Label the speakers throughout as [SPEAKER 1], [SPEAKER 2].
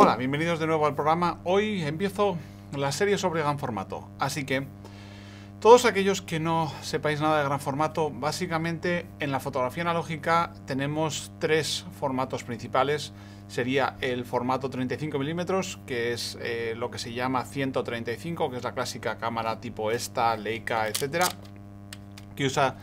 [SPEAKER 1] Hola, bienvenidos de nuevo al programa. Hoy empiezo la serie sobre gran formato. Así que, todos aquellos que no sepáis nada de gran formato, básicamente en la fotografía analógica tenemos tres formatos principales. Sería el formato 35 mm que es eh, lo que se llama 135, que es la clásica cámara tipo esta, Leica, etcétera, que usa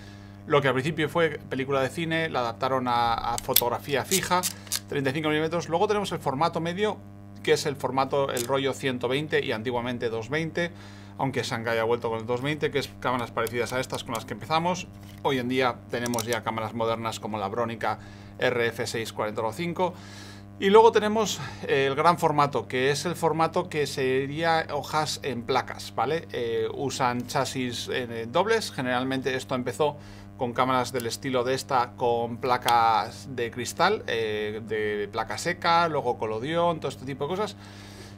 [SPEAKER 1] lo que al principio fue película de cine, la adaptaron a, fotografía fija, 35 mm Luego tenemos el formato medio, que es el formato, el rollo 120 y antiguamente 220 aunque Shanghai ha vuelto con el 220, que es cámaras parecidas a estas con las que empezamos. Hoy en día tenemos ya cámaras modernas como la Brónica RF645. Y luego tenemos eh, el gran formato, que es el formato que sería hojas en placas, ¿vale? Eh, usan chasis eh, dobles, generalmente esto empezó con cámaras del estilo de esta, con placas de cristal, eh, de placa seca, luego colodión, todo este tipo de cosas.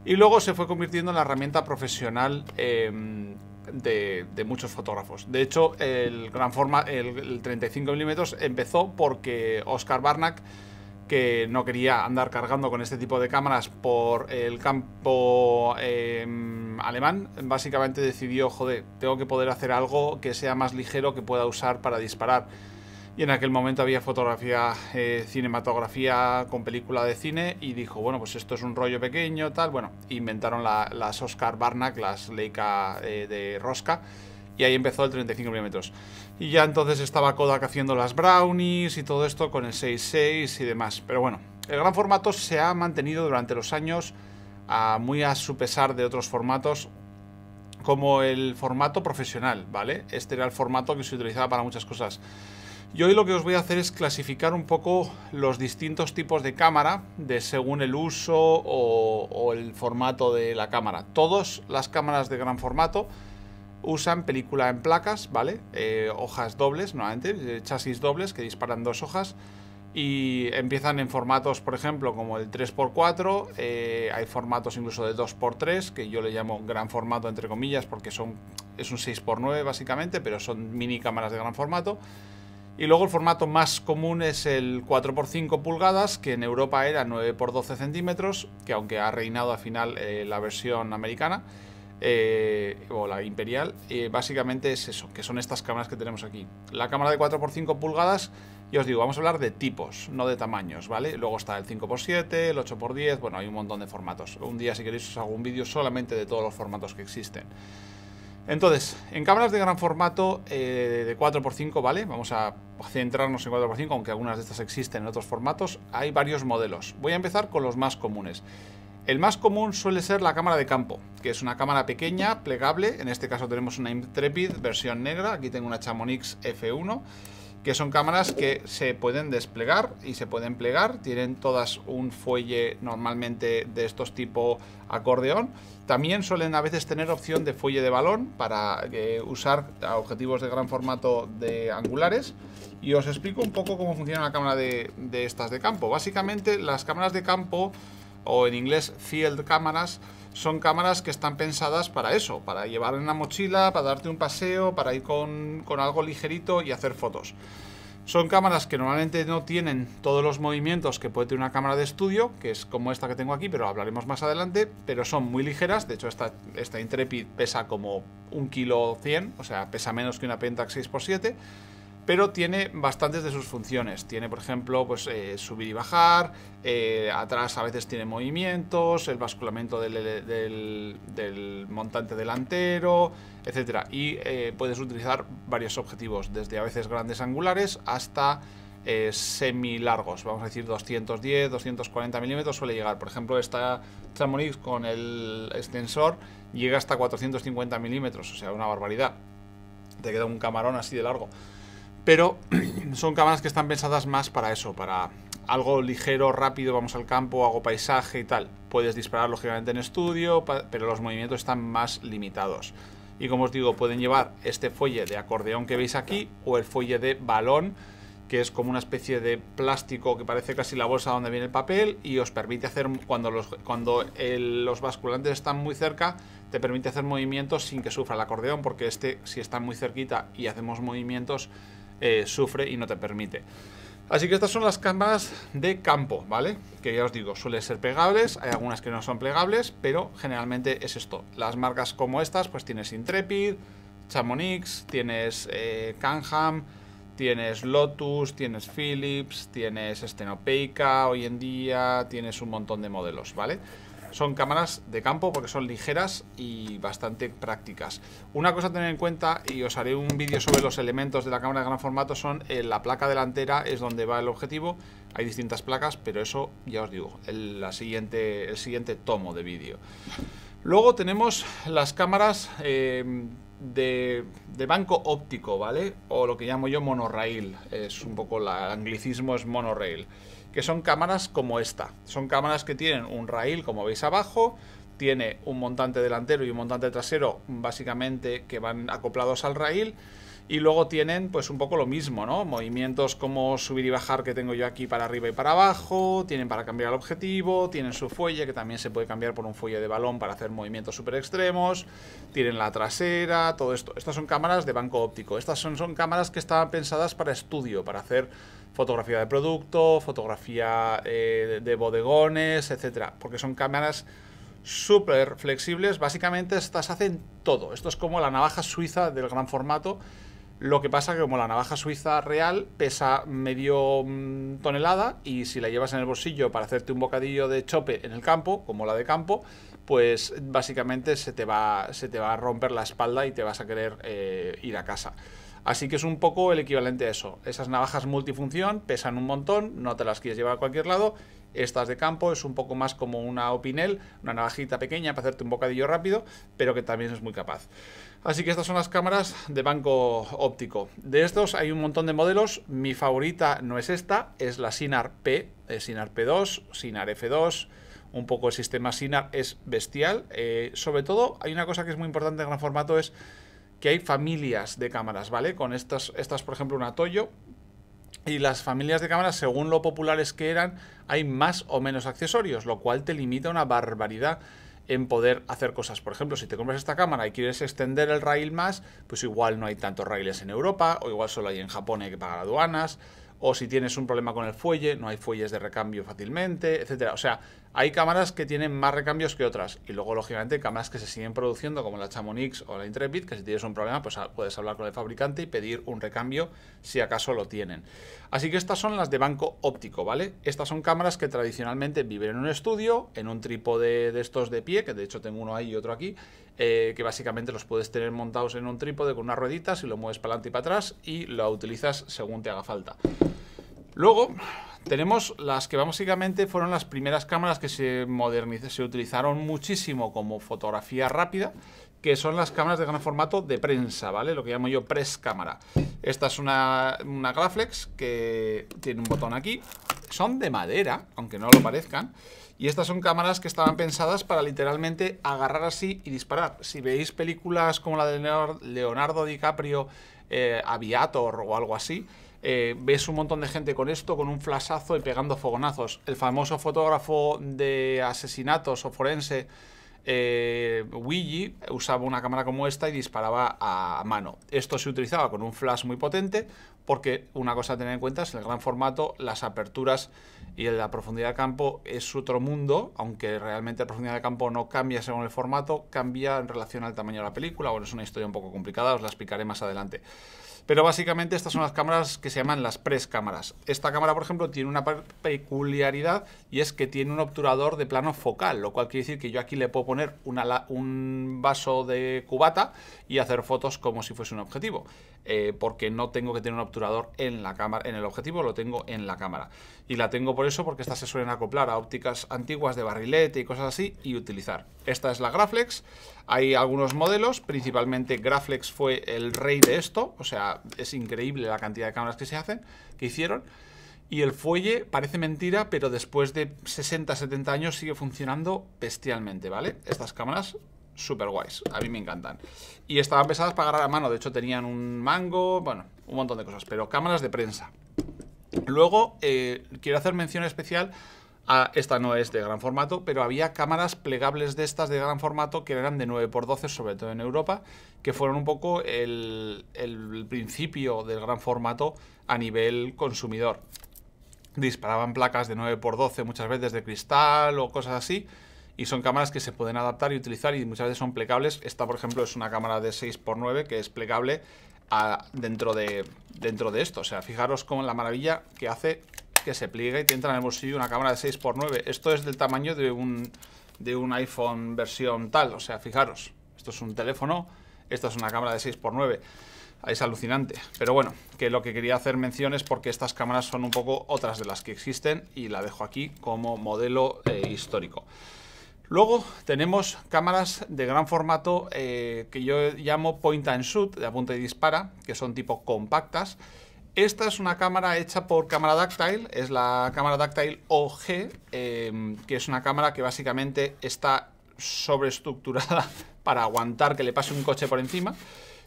[SPEAKER 1] Y luego se fue convirtiendo en la herramienta profesional em, de, muchos fotógrafos. De hecho, el gran forma, el, el 35 mm empezó porque Oscar Barnack que no quería andar cargando con este tipo de cámaras por el campo em, alemán, básicamente decidió, joder, tengo que poder hacer algo que sea más ligero que pueda usar para disparar. Y en aquel momento había fotografía, eh, cinematografía con película de cine y dijo, bueno, pues esto es un rollo pequeño, tal. Bueno, inventaron las Oscar Barnack, las Leica eh, de Rosca y ahí empezó el 35 mm Y ya entonces estaba Kodak haciendo las brownies y todo esto con el 6.6 y demás. Pero bueno, el gran formato se ha mantenido durante los años a muy a su pesar de otros formatos como el formato profesional, ¿vale? Este era el formato que se utilizaba para muchas cosas. Y hoy lo que os voy a hacer es clasificar un poco los distintos tipos de cámara de según el uso o, o el formato de la cámara. Todas las cámaras de gran formato usan película en placas, ¿vale? Eh, hojas dobles, normalmente, eh, chasis dobles que disparan dos hojas y empiezan en formatos, por ejemplo, como el 3x4, eh, hay formatos incluso de 2x3, que yo le llamo gran formato entre comillas porque son, es un 6x9 básicamente, pero son mini cámaras de gran formato. Y luego el formato más común es el 4x5 pulgadas, que en Europa era 9x12 centímetros, que aunque ha reinado al final la versión americana. Eh, o la imperial, eh, básicamente es eso, que son estas cámaras que tenemos aquí. La cámara de 4x5 pulgadas, y os digo, vamos a hablar de tipos, no de tamaños, ¿vale? Luego está el 5x7, el 8x10, bueno, hay un montón de formatos. Un día, si queréis, os hago un vídeo solamente de todos los formatos que existen. Entonces, en cámaras de gran formato eh, de 4x5, ¿vale? Vamos a centrarnos en 4x5, aunque algunas de estas existen en otros formatos. Hay varios modelos. Voy a empezar con los más comunes. El más común suele ser la cámara de campo, que es una cámara pequeña, plegable. En este caso tenemos una Intrepid versión negra. Aquí tengo una Chamonix F1, que son cámaras que se pueden desplegar y se pueden plegar. Tienen todas un fuelle normalmente de estos tipo acordeón. También suelen a veces tener opción de fuelle de balón para eh, usar objetivos de gran formato de angulares. Y os explico un poco cómo funciona la cámara de estas de campo. Básicamente las cámaras de campo o en inglés field cámaras, son cámaras que están pensadas para eso, para llevar en la mochila, para darte un paseo, para ir con, algo ligerito y hacer fotos. Son cámaras que normalmente no tienen todos los movimientos que puede tener una cámara de estudio, que es como esta que tengo aquí, pero hablaremos más adelante, pero son muy ligeras, de hecho esta, esta Intrepid pesa como un kilo cien, o sea, pesa menos que una Pentax 6x7, pero tiene bastantes de sus funciones. Tiene, por ejemplo, pues, eh, subir y bajar, eh, atrás a veces tiene movimientos, el basculamiento del, montante delantero, etcétera. Y eh, puedes utilizar varios objetivos, desde a veces grandes angulares hasta semi largos, vamos a decir 210, 240 milímetros suele llegar. Por ejemplo, esta Chamonix con el extensor llega hasta 450 milímetros, o sea, una barbaridad. Te queda un camarón así de largo pero son cámaras que están pensadas más para eso, para algo ligero, rápido, vamos al campo, hago paisaje y tal. Puedes disparar lógicamente en estudio, pero los movimientos están más limitados. Y como os digo, pueden llevar este folle de acordeón que veis aquí o el folle de balón, que es como una especie de plástico que parece casi la bolsa donde viene el papel y os permite hacer, cuando los, cuando los basculantes están muy cerca, te permite hacer movimientos sin que sufra el acordeón, porque este, si está muy cerquita y hacemos movimientos, eh, sufre y no te permite. Así que estas son las cámaras de campo, ¿vale? Que ya os digo, suelen ser plegables, hay algunas que no son plegables, pero generalmente es esto. Las marcas como estas, pues tienes Intrepid, Chamonix, tienes Canham, eh, tienes Lotus, tienes Philips, tienes Stenopeica hoy en día, tienes un montón de modelos, ¿vale? vale son cámaras de campo porque son ligeras y bastante prácticas. Una cosa a tener en cuenta, y os haré un vídeo sobre los elementos de la cámara de gran formato, son eh, la placa delantera es donde va el objetivo. Hay distintas placas, pero eso ya os digo, el, siguiente, el siguiente tomo de vídeo. Luego tenemos las cámaras... Eh, de, banco óptico, ¿vale? O lo que llamo yo monorail, es un poco el anglicismo es monorail, que son cámaras como esta. Son cámaras que tienen un rail, como veis abajo, tiene un montante delantero y un montante trasero, básicamente que van acoplados al rail y luego tienen pues un poco lo mismo, ¿no? Movimientos como subir y bajar que tengo yo aquí para arriba y para abajo, tienen para cambiar el objetivo, tienen su fuelle que también se puede cambiar por un fuelle de balón para hacer movimientos super extremos, tienen la trasera, todo esto. Estas son cámaras de banco óptico, estas son, son cámaras que estaban pensadas para estudio, para hacer fotografía de producto, fotografía eh, de bodegones, etcétera, porque son cámaras súper flexibles, básicamente estas hacen todo. Esto es como la navaja suiza del gran formato lo que pasa que como la navaja suiza real pesa medio mm, tonelada y si la llevas en el bolsillo para hacerte un bocadillo de chope en el campo, como la de campo, pues básicamente se te va, se te va a romper la espalda y te vas a querer eh, ir a casa. Así que es un poco el equivalente a eso. Esas navajas multifunción pesan un montón, no te las quieres llevar a cualquier lado estas de campo es un poco más como una opinel, una navajita pequeña para hacerte un bocadillo rápido, pero que también es muy capaz. Así que estas son las cámaras de banco óptico. De estos hay un montón de modelos. Mi favorita no es esta, es la Sinar P, eh, Sinar P2, Sinar F2, un poco el sistema Sinar es bestial. Eh, sobre todo, hay una cosa que es muy importante en gran formato, es que hay familias de cámaras, ¿vale? Con estas, estas por ejemplo, una Toyo, y las familias de cámaras, según lo populares que eran, hay más o menos accesorios, lo cual te limita una barbaridad en poder hacer cosas. Por ejemplo, si te compras esta cámara y quieres extender el rail más, pues igual no hay tantos raíles en Europa, o igual solo hay en Japón hay que pagar aduanas, o si tienes un problema con el fuelle, no hay fuelles de recambio fácilmente, etcétera. O sea, hay cámaras que tienen más recambios que otras y luego, lógicamente, cámaras que se siguen produciendo como la Chamonix o la Intrepid, que si tienes un problema, pues ah, puedes hablar con el fabricante y pedir un recambio si acaso lo tienen. Así que estas son las de banco óptico, ¿vale? Estas son cámaras que tradicionalmente viven en un estudio, en un trípode de estos de pie, que de hecho tengo uno ahí y otro aquí, eh, que básicamente los puedes tener montados en un trípode con unas rueditas y lo mueves para adelante y para atrás y lo utilizas según te haga falta. Luego tenemos las que básicamente fueron las primeras cámaras que se modernizaron, se utilizaron muchísimo como fotografía rápida, que son las cámaras de gran formato de prensa, ¿vale? Lo que llamo yo press cámara. Esta es una, una Graflex que tiene un botón aquí. Son de madera, aunque no lo parezcan. Y estas son cámaras que estaban pensadas para literalmente agarrar así y disparar. Si veis películas como la de Leonardo DiCaprio, eh, Aviator o algo así, eh, ves un montón de gente con esto, con un flashazo y pegando fogonazos. El famoso fotógrafo de asesinatos o forense, eh, usaba una cámara como esta y disparaba a mano. Esto se utilizaba con un flash muy potente, porque una cosa a tener en cuenta es el gran formato, las aperturas y la profundidad de campo es otro mundo, aunque realmente la profundidad de campo no cambia según el formato, cambia en relación al tamaño de la película. Bueno, es una historia un poco complicada, os la explicaré más adelante. Pero básicamente estas son las cámaras que se llaman las pres cámaras. Esta cámara, por ejemplo, tiene una peculiaridad y es que tiene un obturador de plano focal, lo cual quiere decir que yo aquí le puedo poner un vaso de cubata y hacer fotos como si fuese un objetivo, eh, porque no tengo que tener un obturador en la cámara, en el objetivo lo tengo en la cámara. Y la tengo por eso porque estas se suelen acoplar a ópticas antiguas de barrilete y cosas así y utilizar. Esta es la Graflex. Hay algunos modelos, principalmente Graflex fue el rey de esto, o sea, es increíble la cantidad de cámaras que se hacen, que hicieron. Y el fuelle parece mentira, pero después de 60, 70 años sigue funcionando bestialmente, ¿vale? Estas cámaras súper guays, a mí me encantan. Y estaban pesadas para agarrar a mano, de hecho tenían un mango, bueno, un montón de cosas, pero cámaras de prensa. Luego, eh, quiero hacer mención especial Ah, esta no es de gran formato, pero había cámaras plegables de estas de gran formato que eran de 9x12, sobre todo en Europa, que fueron un poco el, principio del gran formato a nivel consumidor. Disparaban placas de 9x12 muchas veces de cristal o cosas así, y son cámaras que se pueden adaptar y utilizar y muchas veces son plegables. Esta, por ejemplo, es una cámara de 6x9 que es plegable ah, dentro, de, dentro de esto. O sea, fijaros con la maravilla que hace que se pliega y te entra en el bolsillo una cámara de 6x9. Esto es del tamaño de un, de un iPhone versión tal, o sea, fijaros. Esto es un teléfono, esto es una cámara de 6x9. Es alucinante. Pero bueno, que lo que quería hacer mención es porque estas cámaras son un poco otras de las que existen y la dejo aquí como modelo eh, histórico. Luego tenemos cámaras de gran formato eh, que yo llamo point and shoot, de apunta y dispara, que son tipo compactas esta es una cámara hecha por cámara Dactile, es la cámara Dactile OG, em, que es una cámara que básicamente está sobreestructurada para aguantar que le pase un coche por encima.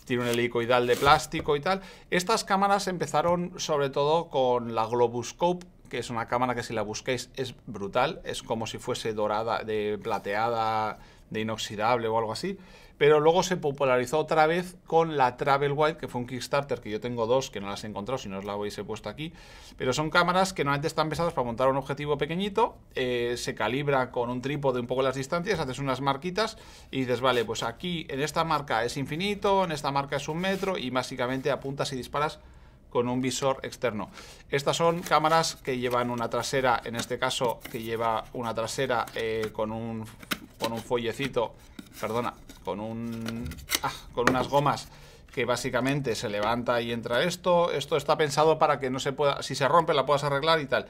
[SPEAKER 1] Tiene un helicoidal de plástico y tal. Estas cámaras empezaron sobre todo con la Globuscope, que es una cámara que si la busquéis es brutal, es como si fuese dorada, de plateada, de inoxidable o algo así. Pero luego se popularizó otra vez con la Travel White que fue un Kickstarter, que yo tengo dos, que no las he encontrado, si no os la habéis he puesto aquí. Pero son cámaras que normalmente están pesadas para montar un objetivo pequeñito, eh, se calibra con un trípode un poco las distancias, haces unas marquitas y dices, vale, pues aquí en esta marca es infinito, en esta marca es un metro, y básicamente apuntas y disparas con un visor externo. Estas son cámaras que llevan una trasera, en este caso que lleva una trasera eh, con, un, con un follecito, perdona, con, un, ah, con unas gomas que básicamente se levanta y entra esto. Esto está pensado para que no se pueda, si se rompe la puedas arreglar y tal.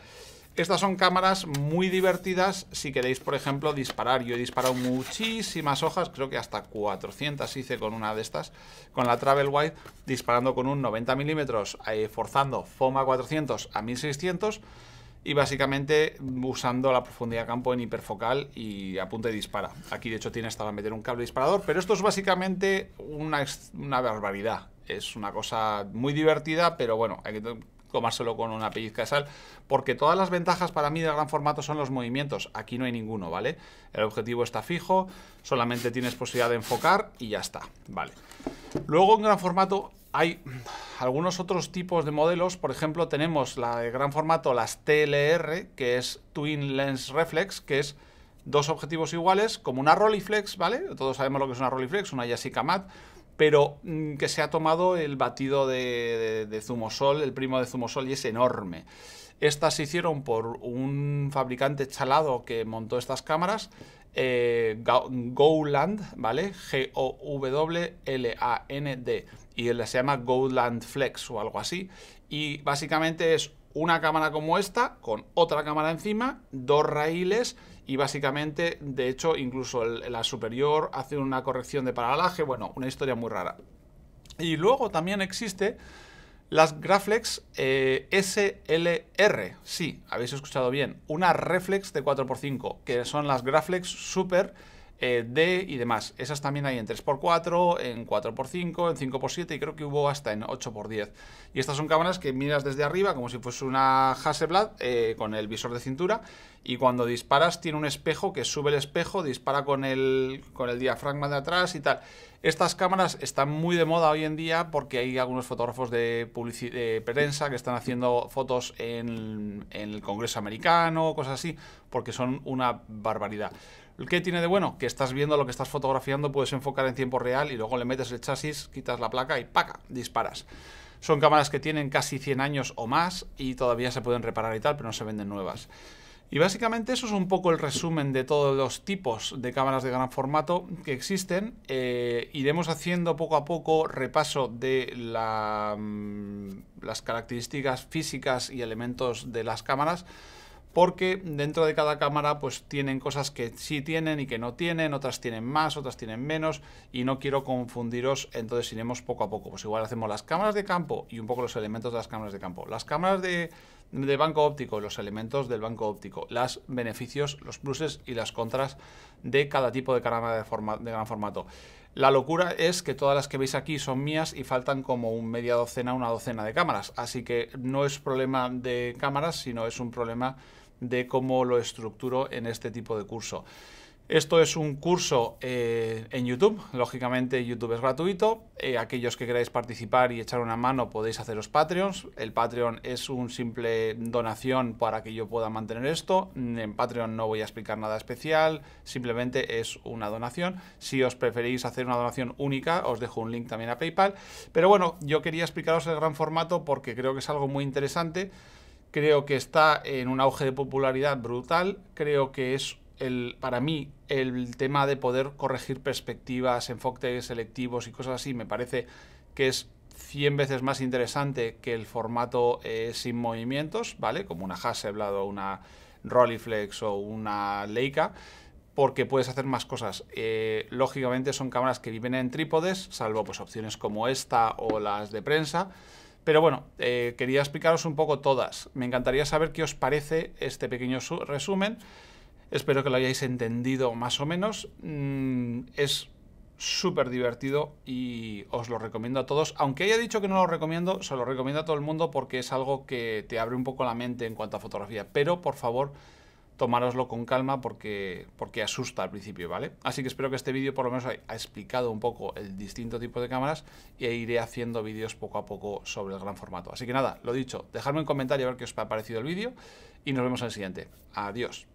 [SPEAKER 1] Estas son cámaras muy divertidas si queréis, por ejemplo, disparar. Yo he disparado muchísimas hojas, creo que hasta 400 hice con una de estas, con la Travel white disparando con un 90 milímetros, eh, forzando FOMA 400 a 1600 y básicamente usando la profundidad de campo en hiperfocal y apunte de dispara. Aquí de hecho tiene hasta meter un cable disparador, pero esto es básicamente una, una barbaridad. Es una cosa muy divertida, pero bueno, hay que comárselo con una pellizca de sal, porque todas las ventajas para mí del gran formato son los movimientos, aquí no hay ninguno, ¿vale? El objetivo está fijo, solamente tienes posibilidad de enfocar y ya está, ¿vale? Luego en gran formato hay algunos otros tipos de modelos, por ejemplo tenemos la de gran formato, las TLR, que es Twin Lens Reflex, que es dos objetivos iguales, como una Rolleiflex, ¿vale? Todos sabemos lo que es una Rolleiflex, una Yashica Mat, pero mm, que se ha tomado el batido de, zumosol, el primo de zumosol, y es enorme. Estas se hicieron por un fabricante chalado que montó estas cámaras, eh, Gowland, ¿vale? G-O-W-L-A-N-D. Y él se llama Gowland Flex o algo así. Y básicamente es una cámara como esta, con otra cámara encima, dos raíles y básicamente, de hecho, incluso la superior hace una corrección de paralaje, bueno, una historia muy rara. Y luego también existe las Graflex eh, SLR, sí, habéis escuchado bien, una reflex de 4x5, que son las Graflex Super eh, D y demás. Esas también hay en 3x4, en 4x5, en 5x7 y creo que hubo hasta en 8x10. Y estas son cámaras que miras desde arriba como si fuese una Hasselblad eh, con el visor de cintura y cuando disparas tiene un espejo que sube el espejo, dispara con el, diafragma de atrás y tal. Estas cámaras están muy de moda hoy en día porque hay algunos fotógrafos de, de prensa que están haciendo fotos en, en el Congreso americano, cosas así, porque son una barbaridad. ¿Qué tiene de bueno? Que estás viendo lo que estás fotografiando, puedes enfocar en tiempo real y luego le metes el chasis, quitas la placa y ¡paca! disparas. Son cámaras que tienen casi 100 años o más y todavía se pueden reparar y tal, pero no se venden nuevas. Y básicamente eso es un poco el resumen de todos los tipos de cámaras de gran formato que existen. Eh, iremos haciendo poco a poco repaso de mm, las características físicas y elementos de las cámaras porque dentro de cada cámara pues tienen cosas que sí tienen y que no tienen, otras tienen más, otras tienen menos y no quiero confundiros, entonces iremos poco a poco. Pues igual hacemos las cámaras de campo y un poco los elementos de las cámaras de campo. Las cámaras de, banco óptico, los elementos del banco óptico, los beneficios, los pluses y las contras de cada tipo de cámara de, de gran formato. La locura es que todas las que veis aquí son mías y faltan como un media docena, una docena de cámaras. Así que no es problema de cámaras, sino es un problema de cómo lo estructuro en este tipo de curso. Esto es un curso eh, en YouTube, lógicamente YouTube es gratuito, eh, aquellos que queráis participar y echar una mano podéis haceros Patreons, el Patreon es un simple donación para que yo pueda mantener esto, en Patreon no voy a explicar nada especial, simplemente es una donación, si os preferís hacer una donación única os dejo un link también a Paypal, pero bueno, yo quería explicaros el gran formato porque creo que es algo muy interesante, Creo que está en un auge de popularidad brutal. Creo que es el, para mí el tema de poder corregir perspectivas, enfoques selectivos y cosas así. Me parece que es 100 veces más interesante que el formato eh, sin movimientos, ¿vale? Como una Hasselblad o una Rolleiflex o una Leica, porque puedes hacer más cosas. Eh, lógicamente son cámaras que viven en trípodes, salvo pues opciones como esta o las de prensa. Pero bueno, eh, quería explicaros un poco todas. Me encantaría saber qué os parece este pequeño resumen. Espero que lo hayáis entendido más o menos. Mm, es súper divertido y os lo recomiendo a todos. Aunque haya dicho que no lo recomiendo, se lo recomiendo a todo el mundo porque es algo que te abre un poco la mente en cuanto a fotografía. Pero por favor tomároslo con calma porque, porque asusta al principio, ¿vale? Así que espero que este vídeo por lo menos haya explicado un poco el distinto tipo de cámaras e iré haciendo vídeos poco a poco sobre el gran formato. Así que nada, lo dicho, dejadme un comentario a ver qué os ha parecido el vídeo y nos vemos en el siguiente. Adiós.